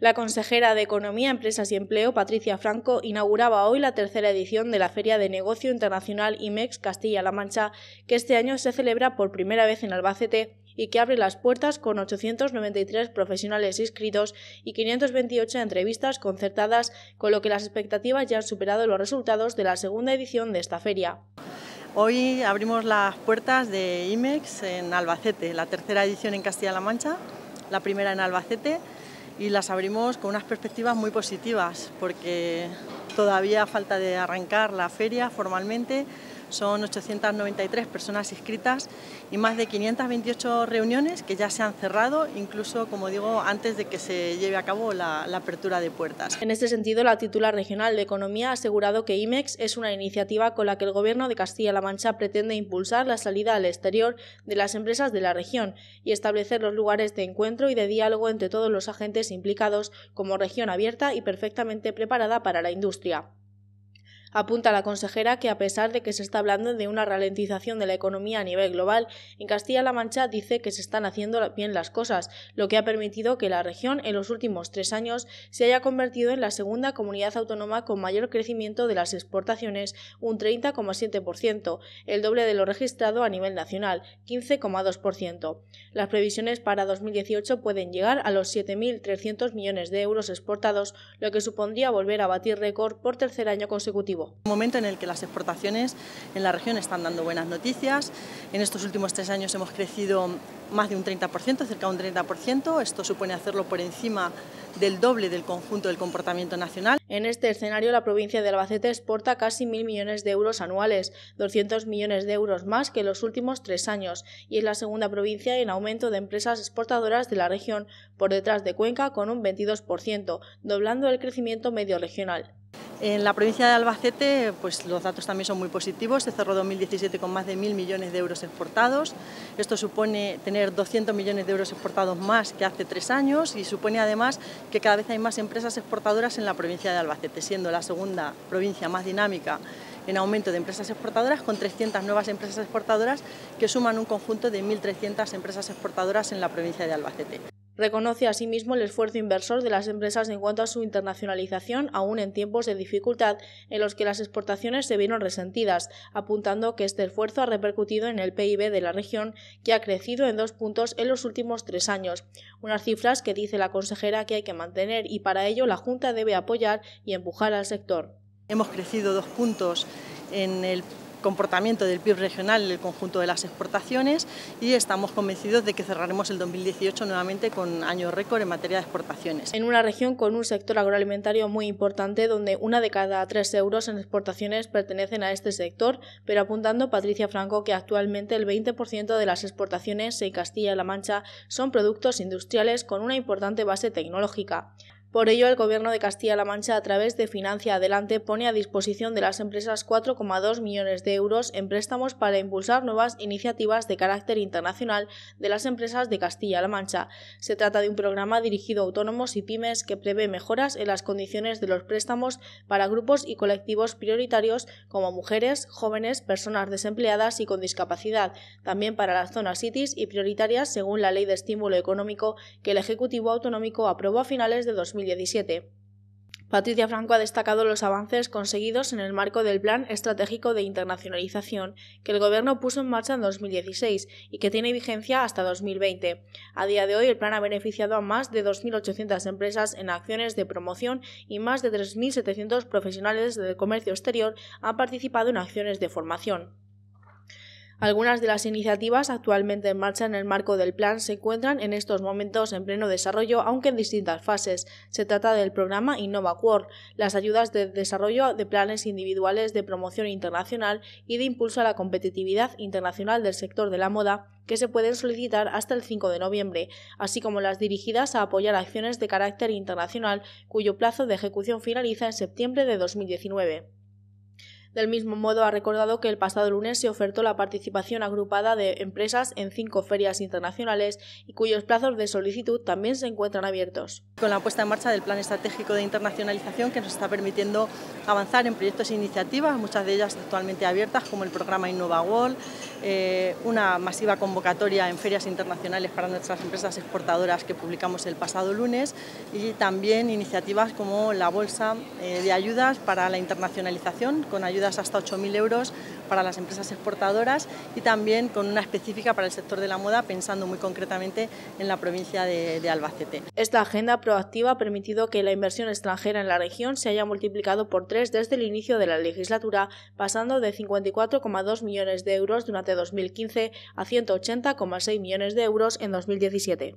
La consejera de Economía, Empresas y Empleo, Patricia Franco, inauguraba hoy la tercera edición de la Feria de Negocio Internacional IMEX Castilla-La Mancha, que este año se celebra por primera vez en Albacete y que abre las puertas con 893 profesionales inscritos y 528 entrevistas concertadas, con lo que las expectativas ya han superado los resultados de la segunda edición de esta feria. Hoy abrimos las puertas de IMEX en Albacete, la tercera edición en Castilla-La Mancha, la primera en Albacete y las abrimos con unas perspectivas muy positivas porque todavía falta de arrancar la feria formalmente, son 893 personas inscritas y más de 528 reuniones que ya se han cerrado, incluso, como digo, antes de que se lleve a cabo la, apertura de puertas. En este sentido, la titular regional de Economía ha asegurado que IMEX es una iniciativa con la que el Gobierno de Castilla-La Mancha pretende impulsar la salida al exterior de las empresas de la región y establecer los lugares de encuentro y de diálogo entre todos los agentes implicados como región abierta y perfectamente preparada para la industria. Apunta la consejera que a pesar de que se está hablando de una ralentización de la economía a nivel global, en Castilla-La Mancha dice que se están haciendo bien las cosas, lo que ha permitido que la región en los últimos tres años se haya convertido en la segunda comunidad autónoma con mayor crecimiento de las exportaciones, un 30,7%, el doble de lo registrado a nivel nacional, 15,2%. Las previsiones para 2018 pueden llegar a los 7.300 millones de euros exportados, lo que supondría volver a batir récord por tercer año consecutivo un momento en el que las exportaciones en la región están dando buenas noticias. En estos últimos tres años hemos crecido más de un 30%, cerca de un 30%. Esto supone hacerlo por encima del doble del conjunto del comportamiento nacional. En este escenario, la provincia de Albacete exporta casi mil millones de euros anuales, 200 millones de euros más que en los últimos tres años, y es la segunda provincia en aumento de empresas exportadoras de la región, por detrás de Cuenca con un 22%, doblando el crecimiento medio regional. En la provincia de Albacete pues los datos también son muy positivos, se cerró 2017 con más de 1.000 millones de euros exportados, esto supone tener 200 millones de euros exportados más que hace tres años y supone además que cada vez hay más empresas exportadoras en la provincia de Albacete, siendo la segunda provincia más dinámica en aumento de empresas exportadoras, con 300 nuevas empresas exportadoras que suman un conjunto de 1.300 empresas exportadoras en la provincia de Albacete. Reconoce asimismo el esfuerzo inversor de las empresas en cuanto a su internacionalización, aún en tiempos de dificultad en los que las exportaciones se vieron resentidas, apuntando que este esfuerzo ha repercutido en el PIB de la región, que ha crecido en dos puntos en los últimos tres años, unas cifras que dice la consejera que hay que mantener y para ello la Junta debe apoyar y empujar al sector. Hemos crecido dos puntos en el comportamiento del PIB regional en el conjunto de las exportaciones y estamos convencidos de que cerraremos el 2018 nuevamente con año récord en materia de exportaciones. En una región con un sector agroalimentario muy importante donde una de cada tres euros en exportaciones pertenecen a este sector, pero apuntando Patricia Franco que actualmente el 20% de las exportaciones en Castilla-La Mancha son productos industriales con una importante base tecnológica. Por ello, el Gobierno de Castilla-La Mancha, a través de Financia Adelante, pone a disposición de las empresas 4,2 millones de euros en préstamos para impulsar nuevas iniciativas de carácter internacional de las empresas de Castilla-La Mancha. Se trata de un programa dirigido a autónomos y pymes que prevé mejoras en las condiciones de los préstamos para grupos y colectivos prioritarios como mujeres, jóvenes, personas desempleadas y con discapacidad, también para las zonas cities y prioritarias según la Ley de Estímulo Económico que el Ejecutivo Autonómico aprobó a finales de 2020. 2017. Patricia Franco ha destacado los avances conseguidos en el marco del Plan Estratégico de Internacionalización que el Gobierno puso en marcha en 2016 y que tiene vigencia hasta 2020. A día de hoy, el plan ha beneficiado a más de 2.800 empresas en acciones de promoción y más de 3.700 profesionales del comercio exterior han participado en acciones de formación. Algunas de las iniciativas actualmente en marcha en el marco del plan se encuentran en estos momentos en pleno desarrollo, aunque en distintas fases. Se trata del programa InnovaCore, las ayudas de desarrollo de planes individuales de promoción internacional y de impulso a la competitividad internacional del sector de la moda que se pueden solicitar hasta el 5 de noviembre, así como las dirigidas a apoyar acciones de carácter internacional cuyo plazo de ejecución finaliza en septiembre de 2019. Del mismo modo, ha recordado que el pasado lunes se ofertó la participación agrupada de empresas en cinco ferias internacionales y cuyos plazos de solicitud también se encuentran abiertos. Con la puesta en marcha del Plan Estratégico de Internacionalización que nos está permitiendo avanzar en proyectos e iniciativas, muchas de ellas actualmente abiertas, como el programa InnovaWall, eh, una masiva convocatoria en ferias internacionales para nuestras empresas exportadoras que publicamos el pasado lunes y también iniciativas como la Bolsa eh, de Ayudas para la Internacionalización con ayuda hasta 8.000 euros para las empresas exportadoras y también con una específica para el sector de la moda, pensando muy concretamente en la provincia de, de Albacete. Esta agenda proactiva ha permitido que la inversión extranjera en la región se haya multiplicado por tres desde el inicio de la legislatura, pasando de 54,2 millones de euros durante 2015 a 180,6 millones de euros en 2017.